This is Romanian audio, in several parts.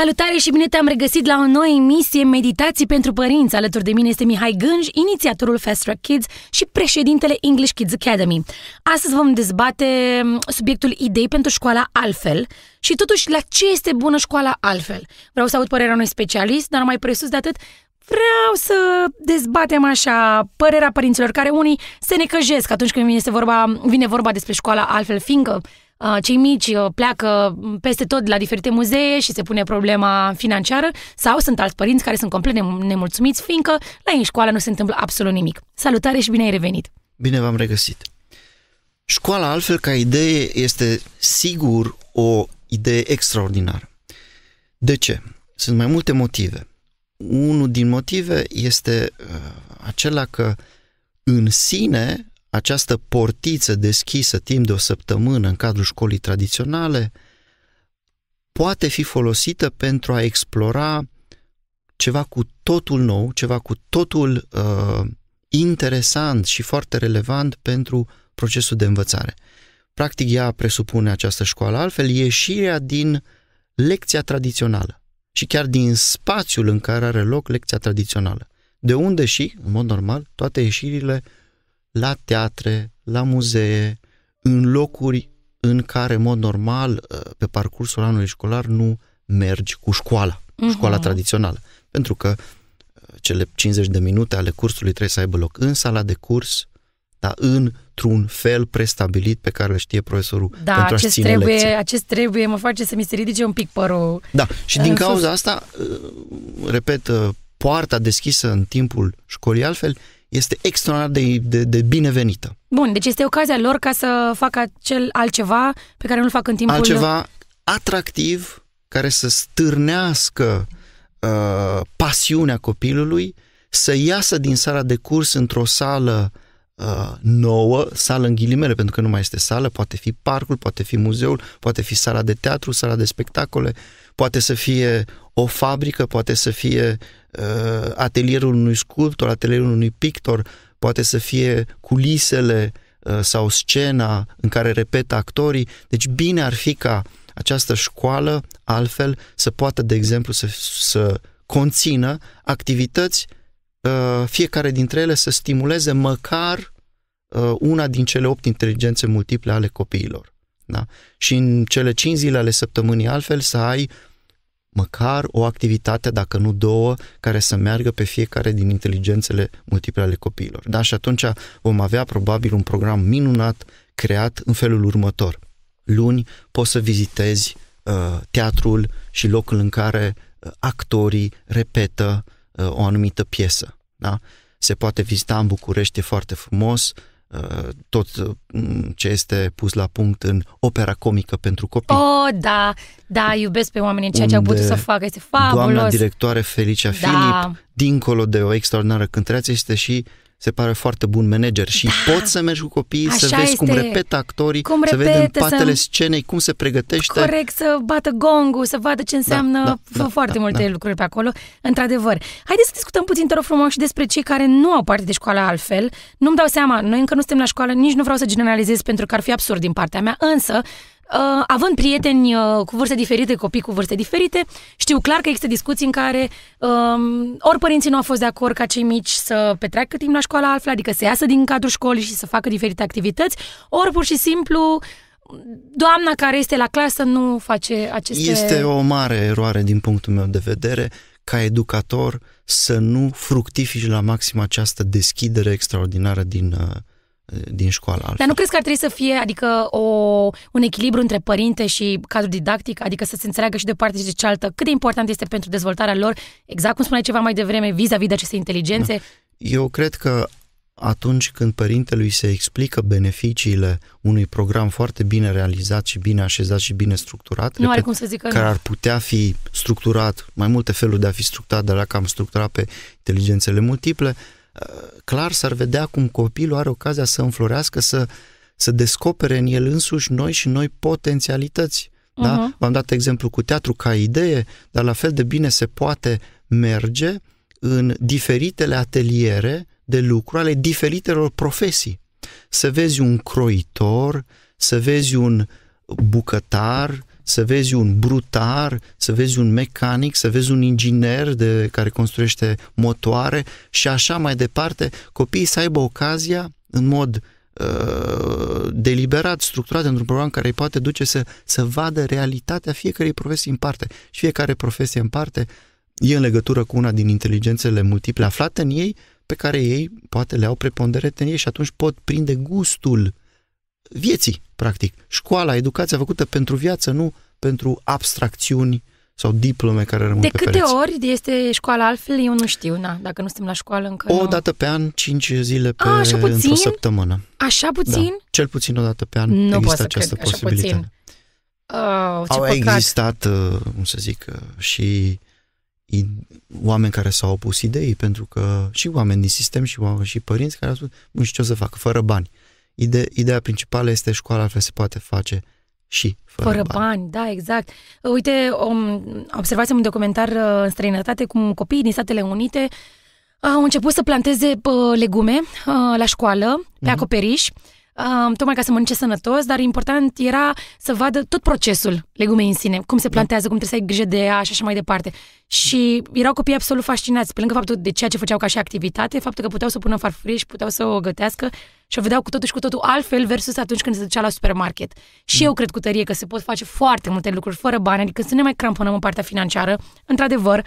Salutare și bine te-am regăsit la o nouă emisie Meditații pentru Părinți. Alături de mine este Mihai Gânj, inițiatorul Fast Track Kids și președintele English Kids Academy. Astăzi vom dezbate subiectul idei pentru școala altfel și totuși la ce este bună școala altfel. Vreau să aud părerea unui specialist, dar mai presus de atât vreau să dezbatem așa părerea părinților care unii se necăjesc atunci când vine, vorba, vine vorba despre școala altfel, fiindcă Ah, cei mici uh, pleacă peste tot la diferite muzee și se pune problema financiară sau sunt alți părinți care sunt complet nemulțumiți fiindcă la ei în școală nu se întâmplă absolut nimic. Salutare și bine ai revenit! Bine v-am regăsit! Școala, altfel ca idee, este sigur o idee extraordinară. De ce? Sunt mai multe motive. Unul din motive este uh, acela că în sine această portiță deschisă timp de o săptămână în cadrul școlii tradiționale poate fi folosită pentru a explora ceva cu totul nou, ceva cu totul uh, interesant și foarte relevant pentru procesul de învățare. Practic, ea presupune această școală, altfel ieșirea din lecția tradițională și chiar din spațiul în care are loc lecția tradițională, de unde și, în mod normal, toate ieșirile la teatre, la muzee, în locuri în care, în mod normal, ă, pe parcursul anului școlar nu mergi cu școala, uh-huh. școala tradițională. Pentru că ă, cele 50 de minute ale cursului trebuie să aibă loc în sala de curs, dar într-un fel prestabilit pe care îl știe profesorul da, pentru acest ține trebuie, lecție. acest trebuie mă face să mi se ridice un pic părul. Da, și din ă, cauza asta, repet, poarta deschisă în timpul școlii altfel este extraordinar de, de, de binevenită. Bun, deci este ocazia lor ca să facă acel altceva pe care nu-l fac în timpul... Altceva atractiv care să stârnească uh, pasiunea copilului să iasă din sala de curs într-o sală uh, nouă, sală în ghilimele, pentru că nu mai este sală, poate fi parcul, poate fi muzeul, poate fi sala de teatru, sala de spectacole, poate să fie o fabrică poate să fie uh, atelierul unui sculptor, atelierul unui pictor, poate să fie culisele uh, sau scena în care repetă actorii. Deci bine ar fi ca această școală, altfel, să poată, de exemplu, să, să conțină activități, uh, fiecare dintre ele să stimuleze măcar uh, una din cele opt inteligențe multiple ale copiilor. Da? Și în cele cinci zile ale săptămânii, altfel, să ai măcar o activitate, dacă nu două, care să meargă pe fiecare din inteligențele multiple ale copiilor. Da? Și atunci vom avea probabil un program minunat creat în felul următor. Luni poți să vizitezi uh, teatrul și locul în care uh, actorii repetă uh, o anumită piesă. Da? Se poate vizita în București, e foarte frumos, Uh, tot uh, ce este pus la punct în opera comică pentru copii. Oh, da, da, iubesc pe oameni în ceea ce au putut să facă, este fabulos. Doamna directoare Felicia da. Filip, dincolo de o extraordinară cântăreață, este și se pare foarte bun manager și da. poți să mergi cu copiii, Așa să vezi este. cum repetă actorii, cum repete, să vezi în spatele să... scenei cum se pregătește. Corect, să bată gongul, să vadă ce înseamnă da, da, da, foarte da, multe da. lucruri pe acolo, într-adevăr. Haideți să discutăm puțin, te rog frumos, și despre cei care nu au parte de școală altfel. Nu-mi dau seama, noi încă nu suntem la școală, nici nu vreau să generalizez pentru că ar fi absurd din partea mea, însă Uh, având prieteni uh, cu vârste diferite, copii cu vârste diferite, știu clar că există discuții în care uh, ori părinții nu au fost de acord ca cei mici să petreacă timp la școala altfel, adică să iasă din cadrul școlii și să facă diferite activități, ori pur și simplu doamna care este la clasă nu face aceste... Este o mare eroare din punctul meu de vedere ca educator să nu fructifici la maxim această deschidere extraordinară din uh, Eh, din școală. Altfel. Dar nu crezi că ar trebui să fie, adică, o, un echilibru între părinte și cadru didactic, adică să se înțeleagă și de parte și de cealaltă cât de important este pentru dezvoltarea lor, exact cum spuneai ceva mai devreme, vis-a-vis de aceste inteligențe? Da. Eu cred că atunci când părintelui se explică beneficiile unui program foarte bine realizat și bine așezat și bine structurat, nu repet, are cum să zic că care nu. ar putea fi structurat, mai multe feluri de a fi structurat, dar dacă am structurat pe inteligențele multiple, uh, clar s-ar vedea cum copilul are ocazia să înflorească, să, să descopere în el însuși noi și noi potențialități. Uh-huh. Da? Mhm. V-am dat exemplu cu teatru ca idee, dar la fel de bine se poate merge în diferitele ateliere de lucru ale diferitelor profesii. Să vezi un croitor, să vezi un bucătar, să vezi un brutar, să vezi un mecanic, să vezi un inginer de, care construiește motoare și așa mai departe, copiii să aibă ocazia în mod uh, deliberat, structurat într-un program care îi poate duce să, să vadă realitatea fiecarei profesii în parte. Și fiecare profesie în parte e în legătură cu una din inteligențele multiple aflate în ei, pe care ei poate le au preponderent în ei și atunci pot prinde gustul vieții, practic. Școala, educația făcută pentru viață, nu pentru abstracțiuni sau diplome care rămân De pe câte pereți. ori este școala altfel? Eu nu știu, na, dacă nu suntem la școală încă. O nu... dată pe an, 5 zile pe A, așa puțin? într-o săptămână. Așa da, puțin? Da, cel puțin o dată pe an nu există această cred, posibilitate. Puțin. Oh, ce Au păcat. existat, uh, cum să zic, uh, și oameni care s-au opus idei, pentru că și oameni din sistem și, oameni, și părinți care au spus, nu știu ce o să fac, fără bani ide- ideea principală este școala altfel se poate face și fără, fără bani. bani. Da, exact. Uite, observați un documentar uh, în străinătate cum copiii din Statele Unite uh, au început să planteze legume uh, la școală, pe mm-hmm. acoperiș, tocmai ca să mănânce sănătos, dar important era să vadă tot procesul legumei în sine, cum se da. plantează, da. cum trebuie să ai grijă de ea și așa mai departe. Și erau copii absolut fascinați, pe lângă faptul de ceea ce făceau ca și activitate, faptul că puteau să pună farfurie și puteau să o gătească și o vedeau cu totul și cu totul altfel versus atunci când se ducea la supermarket. Și da. eu cred cu tărie că se pot face foarte multe lucruri fără bani, adică să ne mai cramponăm în partea financiară, într-adevăr,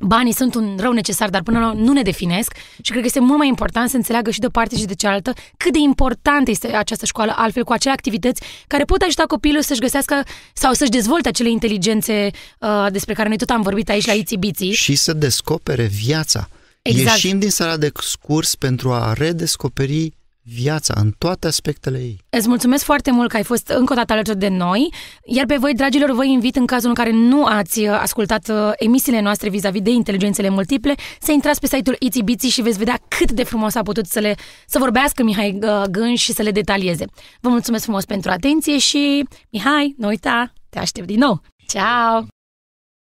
banii sunt un rău necesar, dar până la nu ne definesc și cred că este mult mai important să înțeleagă și de parte și de cealaltă cât de importantă este această școală, altfel cu acele activități care pot ajuta copilul să-și găsească sau să-și dezvolte acele inteligențe uh, despre care noi tot am vorbit aici la Itibiții. Și să descopere viața. Exact. Ieșim din sala de curs pentru a redescoperi viața în toate aspectele ei. Îți mulțumesc foarte mult că ai fost încă o dată alături de noi, iar pe voi, dragilor, vă invit în cazul în care nu ați uh, ascultat uh, emisiile noastre vis-a-vis de inteligențele multiple, să intrați pe site-ul Itibiții și veți vedea cât de frumos a putut să le să vorbească Mihai uh, Gân și să le detalieze. Vă mulțumesc frumos pentru atenție și, Mihai, nu uita, te aștept din nou! Ciao!